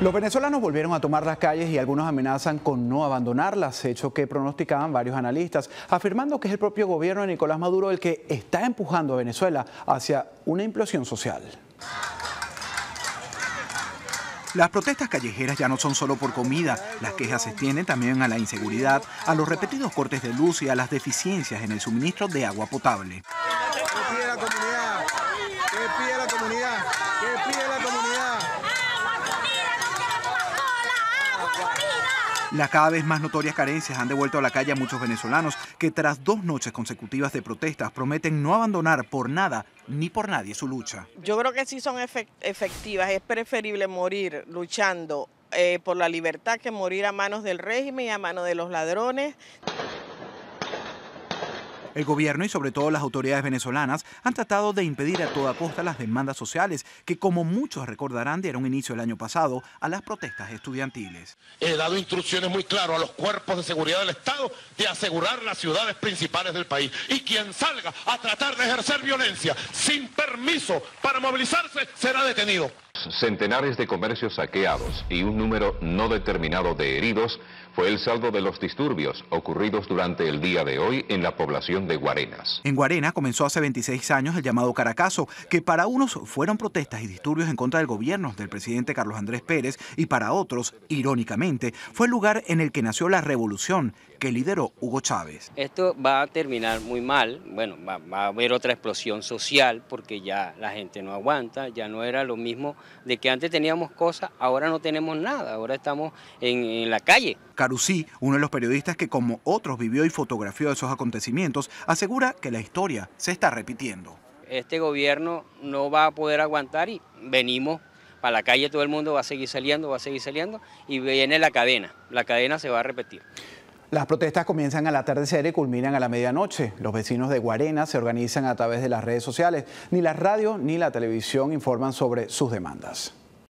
Los venezolanos volvieron a tomar las calles y algunos amenazan con no abandonarlas, hecho que pronosticaban varios analistas, afirmando que es el propio gobierno de Nicolás Maduro el que está empujando a Venezuela hacia una implosión social. Las protestas callejeras ya no son solo por comida, las quejas se extienden también a la inseguridad, a los repetidos cortes de luz y a las deficiencias en el suministro de agua potable. ¿Qué pide comunidad? pide comunidad? Las cada vez más notorias carencias han devuelto a la calle a muchos venezolanos que tras dos noches consecutivas de protestas prometen no abandonar por nada ni por nadie su lucha. Yo creo que sí son efectivas, es preferible morir luchando eh, por la libertad que morir a manos del régimen y a manos de los ladrones. El gobierno y sobre todo las autoridades venezolanas han tratado de impedir a toda costa las demandas sociales que, como muchos recordarán, dieron inicio el año pasado a las protestas estudiantiles. He dado instrucciones muy claras a los cuerpos de seguridad del Estado de asegurar las ciudades principales del país. Y quien salga a tratar de ejercer violencia sin permiso para movilizarse será detenido. Centenares de comercios saqueados y un número no determinado de heridos fue el saldo de los disturbios ocurridos durante el día de hoy en la población de Guarenas. En Guarena comenzó hace 26 años el llamado Caracazo, que para unos fueron protestas y disturbios en contra del gobierno del presidente Carlos Andrés Pérez y para otros, irónicamente, fue el lugar en el que nació la revolución que lideró Hugo Chávez. Esto va a terminar muy mal, bueno, va a haber otra explosión social porque ya la gente no aguanta, ya no era lo mismo de que antes teníamos cosas, ahora no tenemos nada, ahora estamos en, la calle. Carusí, uno de los periodistas que como otros vivió y fotografió esos acontecimientos, asegura que la historia se está repitiendo. Este gobierno no va a poder aguantar y venimos para la calle, todo el mundo va a seguir saliendo, va a seguir saliendo y viene la cadena, la cadena se va a repetir. Las protestas comienzan a la atardecer y culminan a la medianoche. Los vecinos de Guarena se organizan a través de las redes sociales. Ni la radio ni la televisión informan sobre sus demandas.